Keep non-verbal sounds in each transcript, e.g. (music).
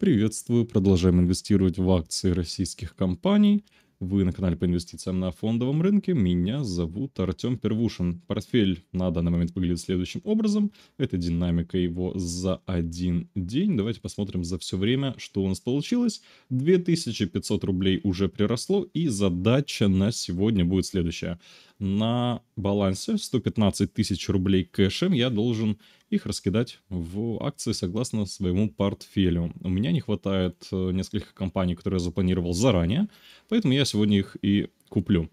Приветствую, продолжаем инвестировать в акции российских компаний. Вы на канале по инвестициям на фондовом рынке. Меня зовут Артем Первушин. Портфель на данный момент выглядит следующим образом. Это динамика его за один день. Давайте посмотрим за все время, что у нас получилось. 2500 рублей уже приросло. И задача на сегодня будет следующая. На балансе 115 тысяч рублей кэшем я должен их раскидать в акции согласно своему портфелю. У меня не хватает э, нескольких компаний, которые я запланировал заранее, поэтому я сегодня их и куплю.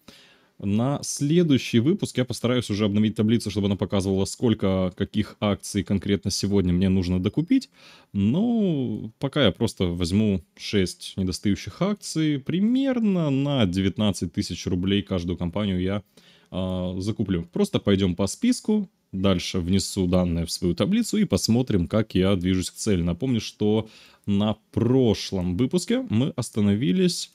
На следующий выпуск я постараюсь уже обновить таблицу, чтобы она показывала, сколько каких акций конкретно сегодня мне нужно докупить. Но ну, пока я просто возьму 6 недостающих акций. Примерно на 19 тысяч рублей каждую компанию я э, закуплю. Просто пойдем по списку, дальше внесу данные в свою таблицу и посмотрим, как я движусь к цели. Напомню, что на прошлом выпуске мы остановились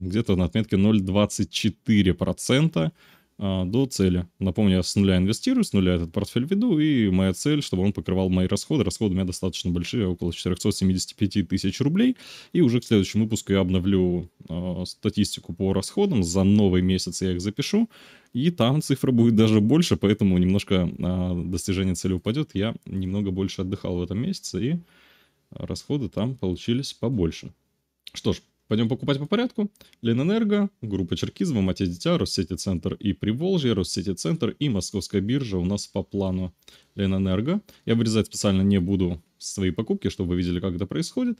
где-то на отметке 0,24%. процента. А, до цели. Напомню, я с нуля инвестирую, с нуля этот портфель веду, и моя цель, чтобы он покрывал мои расходы. Расходы у меня достаточно большие, около 475 тысяч рублей. И уже к следующему выпуску я обновлю э, статистику по расходам. За новый месяц я их запишу. И там цифра будет даже больше, поэтому немножко э, достижение цели упадет. Я немного больше отдыхал в этом месяце, и расходы там получились побольше. Что ж, Пойдем покупать по порядку. Ленэнерго, группа Черкизова, Мате Дитя, Россети Центр и Приволжье, Россети Центр и Московская биржа у нас по плану Ленэнерго. Я вырезать специально не буду свои покупки, чтобы вы видели, как это происходит.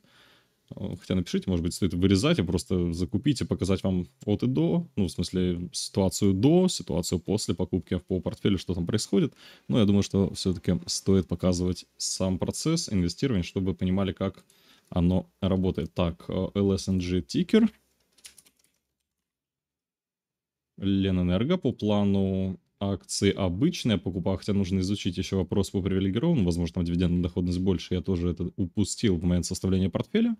Э, хотя напишите, может быть, стоит вырезать, а просто закупить и показать вам от и до. Ну, в смысле, ситуацию до, ситуацию после покупки по портфелю, что там происходит. Но я думаю, что все-таки стоит показывать сам процесс инвестирования, чтобы понимали, как оно работает так. Э, LSNG тикер. Ленэнерго по плану акции обычные. покупка, хотя нужно изучить еще вопрос по привилегированному, возможно, там дивидендная доходность больше, я тоже это упустил в момент составления портфеля.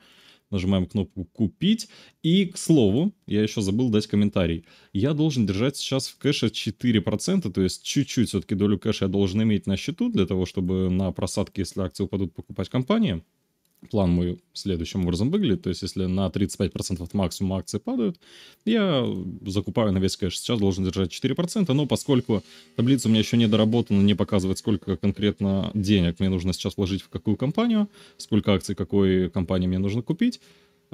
Нажимаем кнопку «Купить». И, к слову, я еще забыл дать комментарий. Я должен держать сейчас в кэше 4%, то есть чуть-чуть все-таки долю кэша я должен иметь на счету для того, чтобы на просадке, если акции упадут, покупать компании план мой следующим образом выглядит. То есть, если на 35% от максимума акции падают, я закупаю на весь кэш. Сейчас должен держать 4%, но поскольку таблица у меня еще не доработана, не показывает, сколько конкретно денег мне нужно сейчас вложить в какую компанию, сколько акций какой компании мне нужно купить,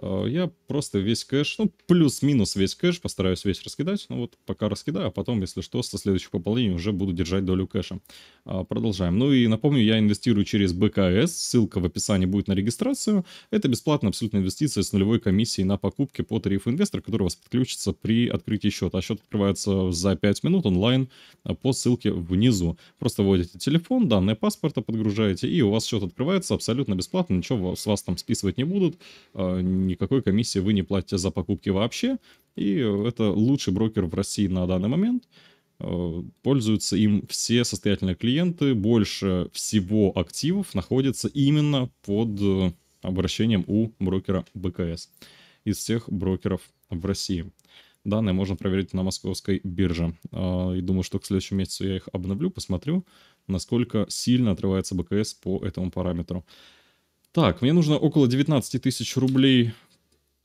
Э, я просто весь кэш, ну, плюс-минус весь кэш, постараюсь весь раскидать. Ну, вот пока раскидаю, а потом, если что, со следующих пополнений уже буду держать долю кэша. А, продолжаем. Ну и напомню, я инвестирую через БКС, ссылка в описании будет на регистрацию. Это бесплатная абсолютная инвестиция с нулевой комиссией на покупки по тарифу инвестора, который у вас подключится при открытии счета. А счет открывается за 5 минут онлайн а, по ссылке внизу. Просто вводите телефон, данные паспорта подгружаете, и у вас счет открывается абсолютно бесплатно, ничего с вас там списывать не будут, а, никакой комиссии вы не платите за покупки вообще. И э, это лучший брокер в России на данный момент. Э, пользуются им все состоятельные клиенты. Больше всего активов находится именно под э, обращением у брокера БКС из всех брокеров в России. Данные можно проверить на московской бирже. И думаю, что к следующему месяцу я их обновлю, посмотрю, насколько сильно отрывается БКС по этому параметру. Так, мне нужно около 19 тысяч рублей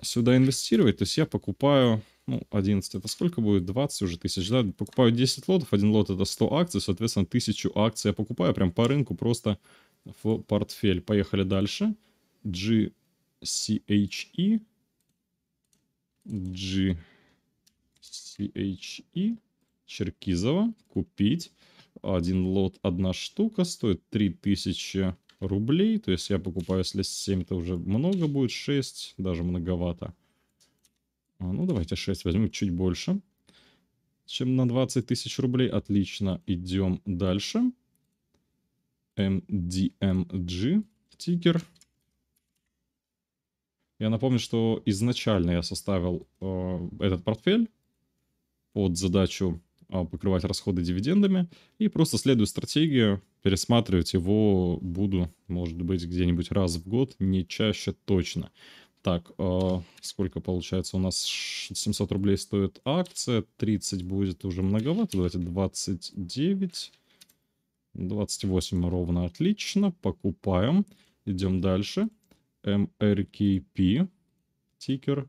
сюда инвестировать. То есть я покупаю, ну, 11 это сколько будет? 20 уже тысяч, да? Покупаю 10 лотов, один лот это 100 акций, соответственно, 1000 акций я покупаю прям по рынку просто в портфель. Поехали дальше. GCHE. GCHE. Черкизова. Купить. Один лот, одна штука. Стоит 3000 тысячи рублей. То есть я покупаю, если 7, то уже много будет, 6, даже многовато. А, ну, давайте 6 возьмем, чуть больше, чем на 20 тысяч рублей. Отлично, идем дальше. MDMG тикер. Я напомню, что изначально я составил э, этот портфель под задачу а, покрывать расходы дивидендами. И просто следую стратегию, пересматривать его буду, может быть, где-нибудь раз в год, не чаще точно. Так, а, сколько получается у нас? 700 рублей стоит акция, 30 будет уже многовато, давайте 29, 28 ровно, отлично, покупаем. Идем дальше. MRKP, тикер,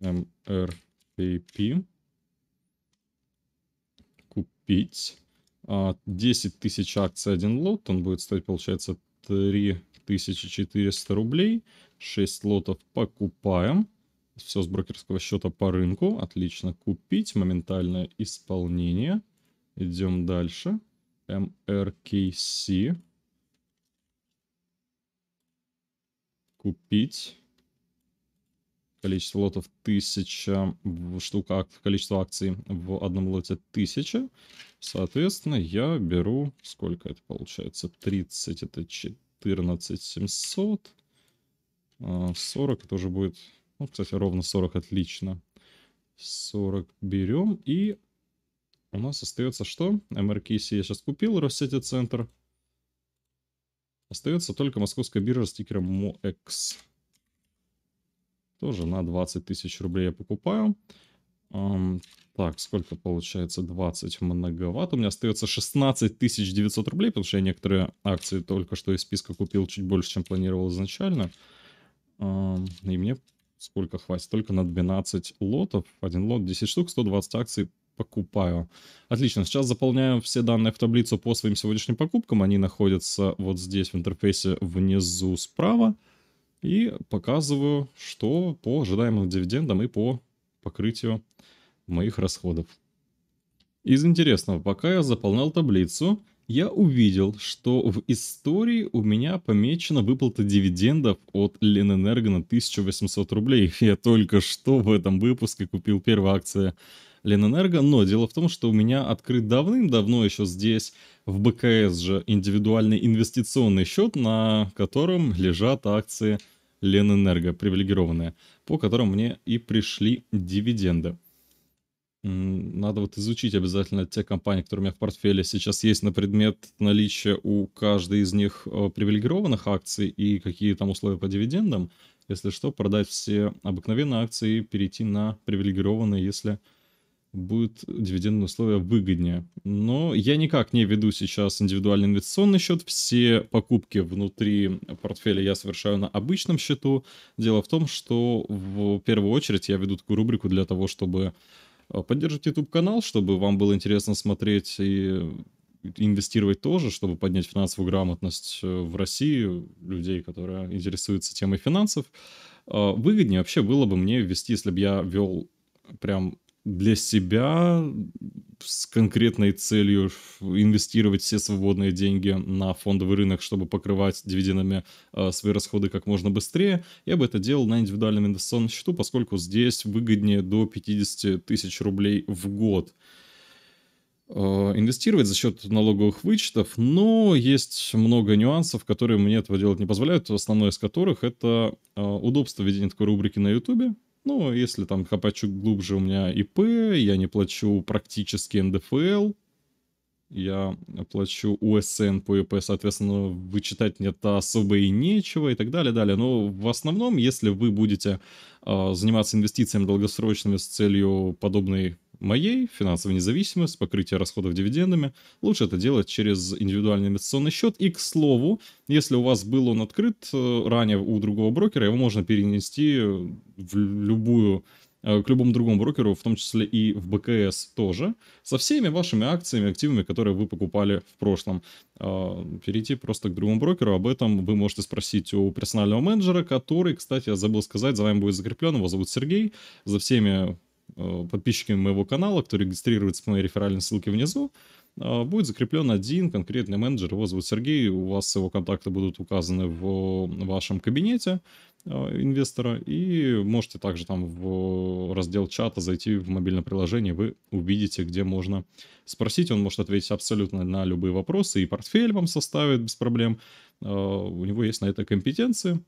MRKP купить. 10 а, тысяч акций один лот, он будет стоить, получается, 3400 рублей. 6 лотов покупаем. Все с брокерского счета по рынку. Отлично. Купить. Моментальное исполнение. Идем дальше. MRKC. Купить количество лотов 1000 штук, количество акций в одном лоте 1000. Соответственно, я беру, сколько это получается, 30 это 14 700, 40 это уже будет, ну, кстати, ровно 40, отлично. 40 берем и у нас остается что? МРКС я сейчас купил, Россети центр. Остается только московская биржа с тикером MOEX. Тоже на 20 тысяч рублей я покупаю. Так, сколько получается? 20 многовато. У меня остается 16 900 рублей, потому что я некоторые акции только что из списка купил чуть больше, чем планировал изначально. И мне сколько хватит? Только на 12 лотов. Один лот, 10 штук, 120 акций покупаю. Отлично, сейчас заполняю все данные в таблицу по своим сегодняшним покупкам. Они находятся вот здесь в интерфейсе внизу справа и показываю, что по ожидаемым дивидендам и по покрытию моих расходов. Из интересного, пока я заполнял таблицу, я увидел, что в истории у меня помечена выплата дивидендов от Ленэнерго на 1800 рублей. (laughs) Я только что в этом выпуске купил первую акцию Ленэнерго, но дело в том, что у меня открыт давным-давно еще здесь в БКС же индивидуальный инвестиционный счет, на котором лежат акции Ленэнерго Ленэнерго, привилегированная, по которым мне и пришли дивиденды. Надо вот изучить обязательно те компании, которые у меня в портфеле сейчас есть на предмет наличия у каждой из них э, привилегированных акций и какие там условия по дивидендам. Если что, продать все обыкновенные акции и перейти на привилегированные, если будет дивидендные условия выгоднее. Но я никак не веду сейчас индивидуальный инвестиционный счет. Все покупки внутри портфеля я совершаю на обычном счету. Дело в том, что в первую очередь я веду такую рубрику для того, чтобы э, поддерживать YouTube канал, чтобы вам было интересно смотреть и инвестировать тоже, чтобы поднять финансовую грамотность э, в России людей, которые интересуются темой финансов. Э, выгоднее вообще было бы мне ввести, если бы я вел прям для себя с конкретной целью инвестировать все свободные деньги на фондовый рынок, чтобы покрывать дивидендами э, свои расходы как можно быстрее. Я бы это делал на индивидуальном инвестиционном счету, поскольку здесь выгоднее до 50 тысяч рублей в год а, инвестировать за счет налоговых вычетов, но есть много нюансов, которые мне этого делать не позволяют, основной из которых это а, удобство ведения такой рубрики на YouTube, ну, если там копачу глубже, у меня ИП, я не плачу практически НДФЛ, я плачу УСН по ИП, соответственно, вычитать мне-то особо и нечего и так далее, далее. Но в основном, если вы будете э, заниматься инвестициями долгосрочными с целью подобной моей, финансовой независимость, покрытие расходов дивидендами. Лучше это делать через индивидуальный инвестиционный счет. И, к слову, если у вас был он открыт э, ранее у другого брокера, его можно перенести в любую э, к любому другому брокеру, в том числе и в БКС тоже, со всеми вашими акциями, активами, которые вы покупали в прошлом. А, перейти просто к другому брокеру, об этом вы можете спросить у персонального менеджера, который, кстати, я забыл сказать, за вами будет закреплен, его зовут Сергей, за всеми Э, подписчиками моего канала, кто регистрируется по моей реферальной ссылке внизу, э, будет закреплен один конкретный менеджер. Его зовут Сергей, у вас его контакты будут указаны в вашем кабинете э, инвестора, и можете также там в раздел чата зайти в мобильное приложение, вы увидите, где можно спросить, он может ответить абсолютно на любые вопросы, и портфель вам составит без проблем, у него есть на это компетенции,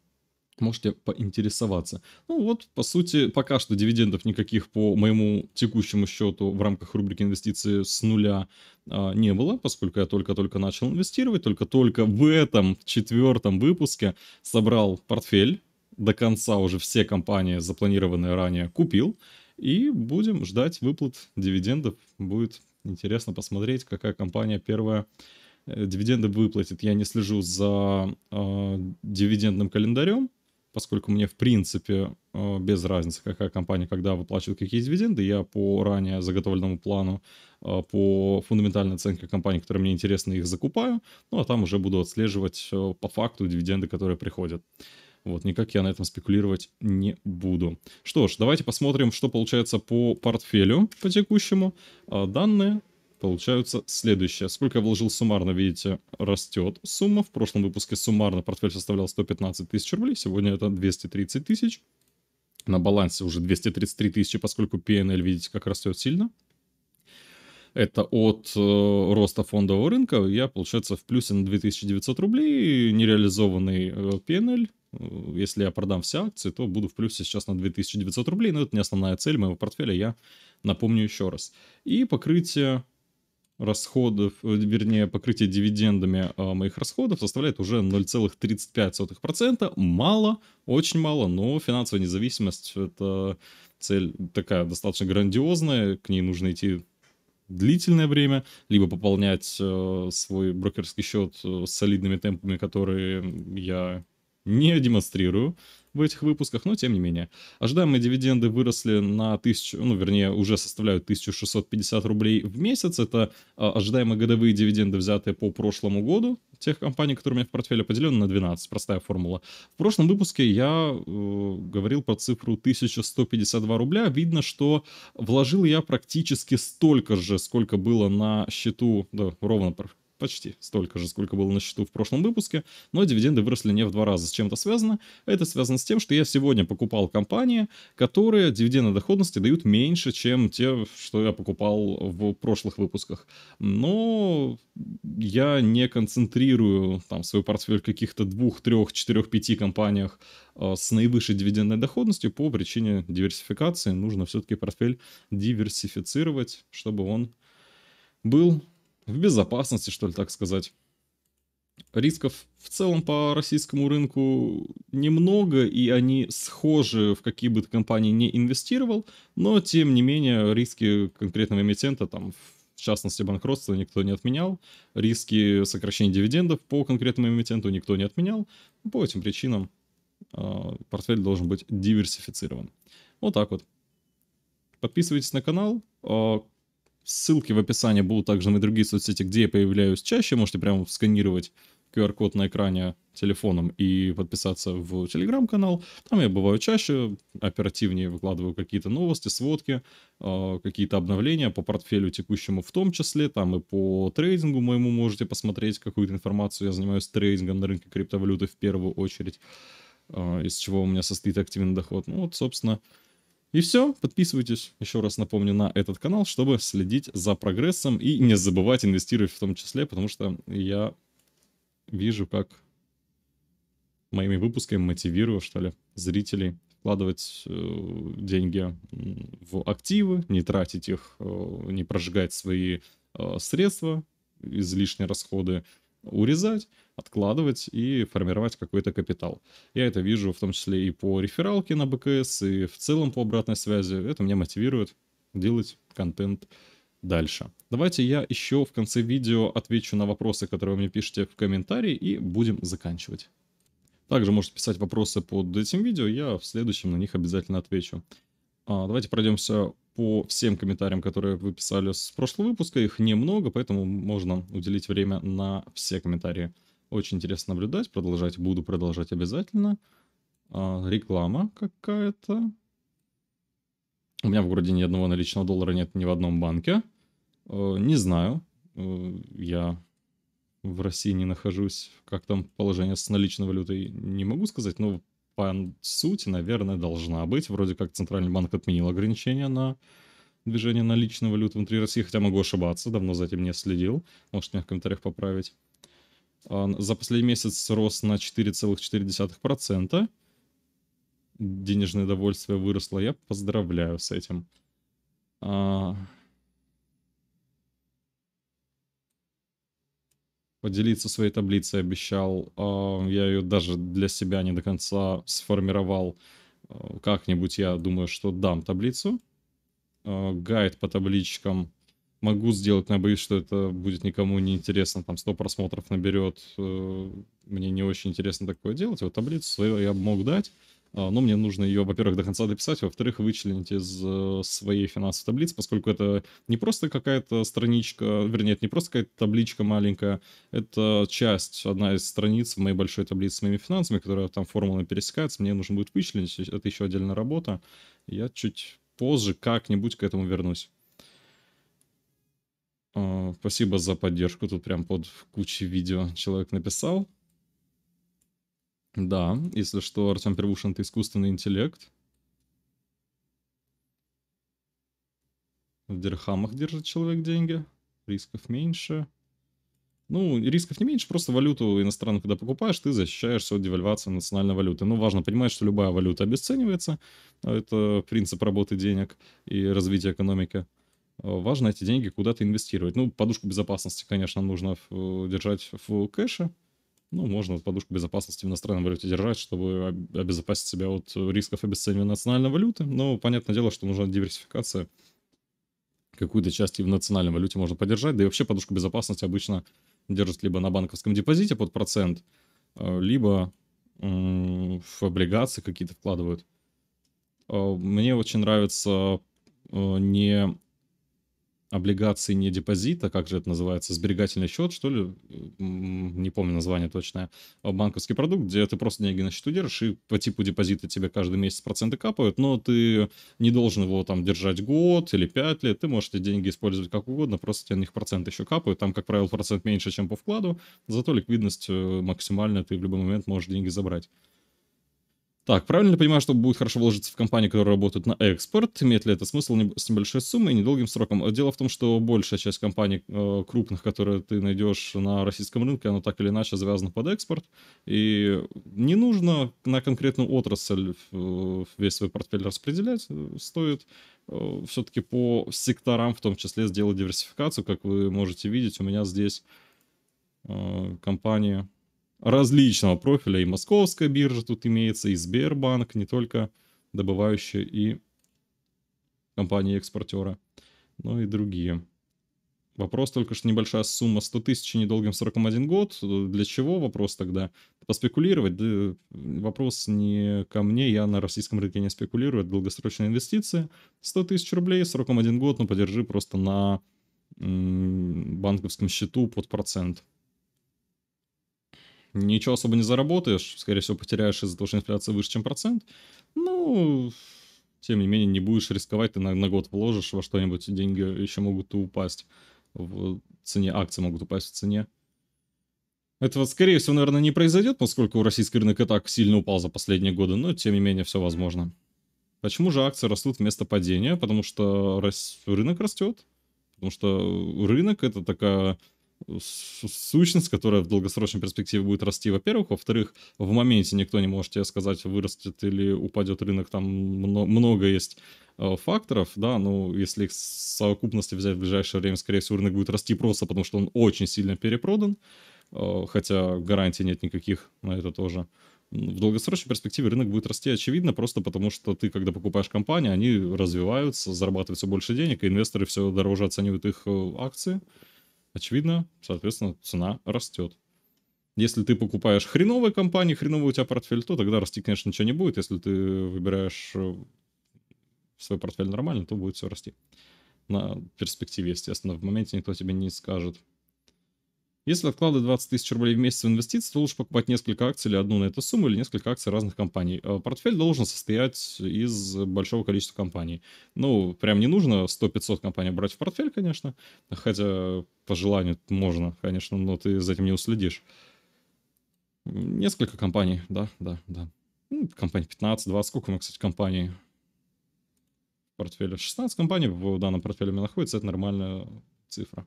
можете поинтересоваться. Ну вот, по сути, пока что дивидендов никаких по моему текущему счету в рамках рубрики инвестиции с нуля а, не было, поскольку я только-только начал инвестировать, только-только в этом четвертом выпуске собрал портфель, до конца уже все компании, запланированные ранее, купил, и будем ждать выплат дивидендов. Будет интересно посмотреть, какая компания первая э, дивиденды выплатит. Я не слежу за э, дивидендным календарем, поскольку мне в принципе э, без разницы, какая компания когда выплачивает какие дивиденды, я по ранее заготовленному плану, э, по фундаментальной оценке компаний, которые мне интересны, их закупаю, ну а там уже буду отслеживать э, по факту дивиденды, которые приходят. Вот, никак я на этом спекулировать не буду. Что ж, давайте посмотрим, что получается по портфелю по текущему. Данные получаются следующее. Сколько я вложил суммарно, видите, растет сумма. В прошлом выпуске суммарно портфель составлял 115 тысяч рублей, сегодня это 230 тысяч. На балансе уже 233 тысячи, поскольку PNL, видите, как растет сильно. Это от э, роста фондового рынка. Я, получается, в плюсе на 2900 рублей. Нереализованный э, PNL. Э, если я продам все акции, то буду в плюсе сейчас на 2900 рублей. Но это не основная цель моего портфеля, я напомню еще раз. И покрытие расходов, э, вернее, покрытие дивидендами а, моих расходов составляет уже 0,35%. Мало, очень мало, но финансовая независимость — это цель такая достаточно грандиозная, к ней нужно идти длительное время, либо пополнять э, свой брокерский счет э, с солидными темпами, которые я не демонстрирую в этих выпусках, но тем не менее. Ожидаемые дивиденды выросли на 1000, ну вернее уже составляют 1650 рублей в месяц. Это а, ожидаемые годовые дивиденды, взятые по прошлому году тех компаний, которые у меня в портфеле поделены на 12. Простая формула. В прошлом выпуске я э, говорил про цифру 1152 рубля. Видно, что вложил я практически столько же, сколько было на счету, да, ровно почти столько же, сколько было на счету в прошлом выпуске, но дивиденды выросли не в два раза. С чем это связано? Это связано с тем, что я сегодня покупал компании, которые дивиденды доходности дают меньше, чем те, что я покупал в прошлых выпусках. Но я не концентрирую там свой портфель в каких-то двух, трех, четырех, пяти компаниях э, с наивысшей дивидендной доходностью по причине диверсификации. Нужно все-таки портфель диверсифицировать, чтобы он был в безопасности, что ли, так сказать. Рисков в целом по российскому рынку немного, и они схожи, в какие бы ты компании не инвестировал, но, тем не менее, риски конкретного эмитента, там, в частности, банкротства, никто не отменял, риски сокращения дивидендов по конкретному эмитенту никто не отменял. Ну, по этим причинам э, портфель должен быть диверсифицирован. Вот так вот. Подписывайтесь на канал. А, Ссылки в описании будут также на другие соцсети, где я появляюсь чаще. Можете прямо сканировать QR-код на экране телефоном и подписаться в телеграм-канал. Там я бываю чаще, оперативнее выкладываю какие-то новости, сводки, а, какие-то обновления по портфелю текущему в том числе. Там и по трейдингу моему можете посмотреть какую-то информацию. Я занимаюсь трейдингом на рынке криптовалюты в первую очередь, а, из чего у меня состоит активный доход. Ну вот, собственно, и все, подписывайтесь, еще раз напомню, на этот канал, чтобы следить за прогрессом и не забывать инвестировать в том числе, потому что я вижу, как моими выпусками мотивирую, что ли, зрителей вкладывать э, деньги в активы, не тратить их, э, не прожигать свои э, средства, излишние расходы, урезать, откладывать и формировать какой-то капитал. Я это вижу в том числе и по рефералке на БКС, и в целом по обратной связи. Это меня мотивирует делать контент дальше. Давайте я еще в конце видео отвечу на вопросы, которые вы мне пишете в комментарии, и будем заканчивать. Также можете писать вопросы под этим видео, я в следующем на них обязательно отвечу. А, давайте пройдемся по всем комментариям, которые вы писали с прошлого выпуска. Их немного, поэтому можно уделить время на все комментарии. Очень интересно наблюдать. Продолжать буду, продолжать обязательно. А, реклама какая-то. У меня в городе ни одного наличного доллара нет ни в одном банке. А, не знаю. А, я в России не нахожусь. Как там положение с наличной валютой, не могу сказать. Но по сути, наверное, должна быть. Вроде как Центральный банк отменил ограничения на движение наличной валюты внутри России, хотя могу ошибаться, давно за этим не следил. Может, меня в комментариях поправить. А, за последний месяц рос на 4,4%. Денежное довольствие выросло. Я поздравляю с этим. А, поделиться своей таблицей обещал. А, я ее даже для себя не до конца сформировал. А, как-нибудь я думаю, что дам таблицу. А, гайд по табличкам могу сделать, но я боюсь, что это будет никому не интересно. Там 100 просмотров наберет. Э, мне не очень интересно такое делать. Вот таблицу свою я мог дать. А, но ну, мне нужно ее, во-первых, до конца дописать, во-вторых, вычленить из э, своей финансовой таблицы, поскольку это не просто какая-то страничка, вернее, это не просто какая-то табличка маленькая, это часть, одна из страниц в моей большой таблице с моими финансами, которая там формулами пересекается, мне нужно будет вычленить, это еще отдельная работа, я чуть позже как-нибудь к этому вернусь. А, спасибо за поддержку. Тут прям под кучей видео человек написал. Да, если что, Артем Первушин, это искусственный интеллект. В дирхамах держит человек деньги, рисков меньше. Ну, рисков не меньше, просто валюту иностранную, когда покупаешь, ты защищаешься от девальвации национальной валюты. Ну, важно понимать, что любая валюта обесценивается. А это принцип работы денег и развития экономики. А, важно эти деньги куда-то инвестировать. Ну, подушку безопасности, конечно, нужно держать в кэше ну, можно подушку безопасности в иностранной валюте держать, чтобы обезопасить себя от э, рисков обесценивания национальной валюты. Но понятное дело, что нужна диверсификация. Какую-то часть и в национальной валюте можно подержать. Да и вообще подушку безопасности обычно держат либо на банковском депозите под процент, э, либо в облигации какие-то вкладывают. Э, мне очень нравится не облигации, не депозита, как же это называется, сберегательный счет, что ли, не помню название точное, а банковский продукт, где ты просто деньги на счету держишь, и по типу депозита тебе каждый месяц проценты капают, но ты не должен его там держать год или пять лет, ты можешь эти деньги использовать как угодно, просто тебе на них процент еще капают, там, как правило, процент меньше, чем по вкладу, зато ликвидность э, максимальная, ты в любой момент можешь деньги забрать. Так, правильно понимаю, что будет хорошо вложиться в компании, которые работают на экспорт? Имеет ли это смысл с небольшой суммой и недолгим сроком? А дело в том, что большая часть компаний э, крупных, которые ты найдешь на российском рынке, она так или иначе завязана под экспорт. И не нужно на конкретную отрасль э, весь свой портфель распределять. Э, стоит э, все-таки по секторам в том числе сделать диверсификацию. Как вы можете видеть, у меня здесь э, компания различного профиля. И московская биржа тут имеется, и Сбербанк, не только добывающие и компании-экспортера, но и другие. Вопрос только, что небольшая сумма 100 тысяч недолгим один год. Для чего вопрос тогда? Поспекулировать? Типа да вопрос не ко мне, я на российском рынке не спекулирую, это долгосрочные инвестиции. 100 тысяч рублей, сроком один год, ну подержи просто на банковском счету под процент ничего особо не заработаешь, скорее всего, потеряешь из-за того, что инфляция выше, чем процент. Ну, тем не менее, не будешь рисковать, ты на, на год вложишь во что-нибудь, деньги еще могут упасть в цене, акции могут упасть в цене. Это вот скорее всего, наверное, не произойдет, поскольку российский рынок и так сильно упал за последние годы, но, тем не менее, все возможно. Почему же акции растут вместо падения? Потому что рас... рынок растет. Потому что рынок это такая сущность, которая в долгосрочной перспективе будет расти, во-первых. Во-вторых, в моменте никто не может тебе сказать, вырастет или упадет рынок, там много есть э, факторов, да, но ну, если их совокупности взять в ближайшее время, скорее всего, рынок будет расти просто потому, что он очень сильно перепродан, э, хотя гарантий нет никаких на это тоже в долгосрочной перспективе рынок будет расти, очевидно, просто потому что ты, когда покупаешь компании, они развиваются, зарабатывают все больше денег, и инвесторы все дороже оценивают их э, акции очевидно, соответственно, цена растет. Если ты покупаешь хреновые компании, хреновый у тебя портфель, то тогда расти, конечно, ничего не будет. Если ты выбираешь э, свой портфель нормально, то будет все расти. На перспективе, естественно. В моменте никто тебе не скажет, если вы 20 тысяч рублей в месяц в инвестиции, то лучше покупать несколько акций или одну на эту сумму, или несколько акций разных компаний. Э, портфель должен состоять из большого количества компаний. Ну, прям не нужно 100-500 компаний брать в портфель, конечно, хотя по желанию можно, конечно, но ты за этим не уследишь. Несколько компаний, да, да, да. Ну, компаний 15-20, сколько у меня, кстати, компаний в портфеле? 16 компаний в данном портфеле у меня находится, это нормальная цифра.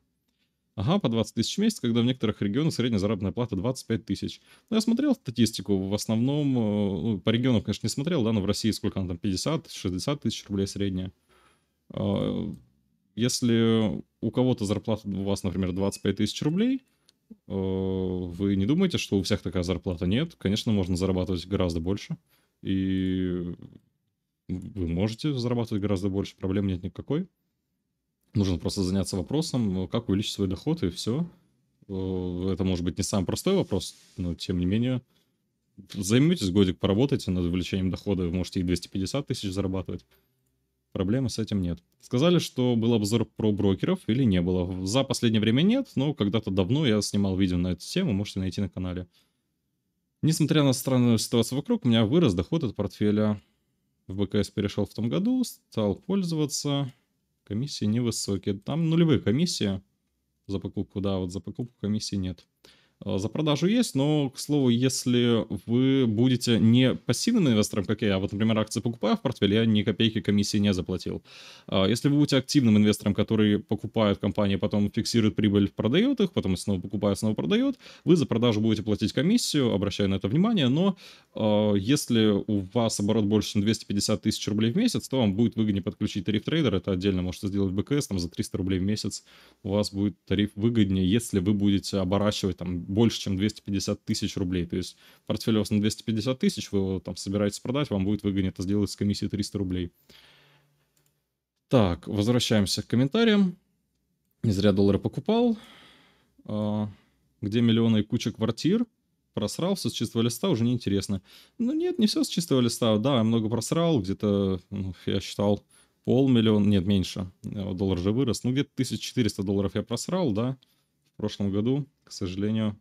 Ага, по 20 тысяч в месяц, когда в некоторых регионах средняя заработная плата 25 тысяч. Ну я смотрел статистику, в основном, э, ну, по регионам, конечно, не смотрел, да, но в России сколько она там, 50-60 тысяч рублей средняя. А, если у кого-то зарплата у вас, например, 25 тысяч рублей, э, вы не думаете, что у всех такая зарплата? Нет, конечно, можно зарабатывать гораздо больше. И вы можете зарабатывать гораздо больше, проблем нет никакой. Нужно просто заняться вопросом, э, как увеличить свой доход, и все. Э, это может быть не самый простой вопрос, но тем не менее. Займитесь годик, поработайте над увеличением дохода, можете и 250 тысяч зарабатывать. Проблемы с этим нет. Сказали, что был обзор про брокеров или не было. За последнее время нет, но когда-то давно я снимал видео на эту тему, можете найти на канале. Несмотря на странную ситуацию вокруг, у меня вырос доход от портфеля. В БКС перешел в том году, стал пользоваться комиссии невысокие. Там нулевые комиссии за покупку, да, вот за покупку комиссии нет. Э, за продажу есть, но, к слову, если вы будете не пассивным инвестором, как я, а вот, например, акции покупаю в портфеле, я ни копейки комиссии не заплатил. А, если вы будете активным инвестором, который покупает компании, потом фиксирует прибыль, продает их, потом снова покупает, снова продает, вы за продажу будете платить комиссию, обращая на это внимание, но а, если у вас оборот больше, чем 250 тысяч рублей в месяц, то вам будет выгоднее подключить тариф трейдер, это отдельно можете сделать БКС, там за 300 рублей в месяц у вас будет тариф выгоднее, если вы будете оборачивать там больше, чем 250 тысяч рублей. То есть портфель у вас на 250 тысяч, вы его там собираетесь продать, вам будет выгоднее это сделать с комиссией 300 рублей. Так, возвращаемся к комментариям. Не зря доллары покупал. А, где миллионы и куча квартир? просрал, с чистого листа уже неинтересно. Ну нет, не все с чистого листа. Да, я много просрал, где-то, ну, я считал, полмиллиона, нет, меньше, э, доллар же вырос. Ну, где-то 1400 долларов я просрал, да в прошлом году, к сожалению.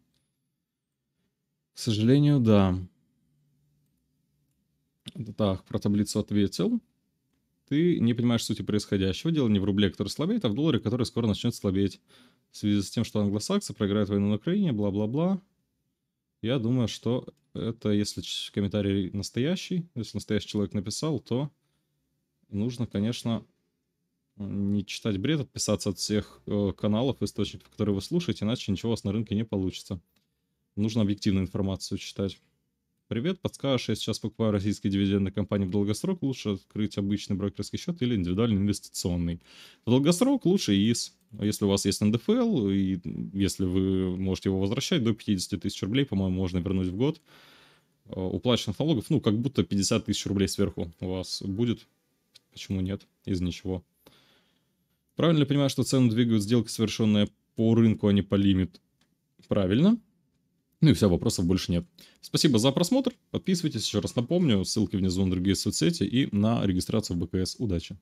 К сожалению, да. Так, про таблицу ответил. Ты не понимаешь сути происходящего. Дело не в рубле, который слабеет, а в долларе, который скоро начнет слабеть. В связи с тем, что англосаксы проиграют войну на Украине, бла-бла-бла. Я думаю, что это если комментарий настоящий, если настоящий человек написал, то нужно, конечно, не читать бред, отписаться от всех э, каналов, источников, которые вы слушаете, иначе ничего у вас на рынке не получится. Нужно объективную информацию читать. Привет, подскажешь, я сейчас покупаю российские дивидендные компании в долгосрок, лучше открыть обычный брокерский счет или индивидуальный инвестиционный. В долгосрок лучше ИИС. Если у вас есть НДФЛ, и если вы можете его возвращать, до 50 тысяч рублей, по-моему, можно вернуть в год э, уплаченных налогов, ну, как будто 50 тысяч рублей сверху у вас будет. Почему нет? Из ничего. Правильно ли понимаю, что цену двигают сделки, совершенные по рынку, а не по лимиту? Правильно. Ну и все, вопросов больше нет. Спасибо за просмотр. Подписывайтесь, еще раз напомню, ссылки внизу на другие соцсети и на регистрацию в БКС. Удачи!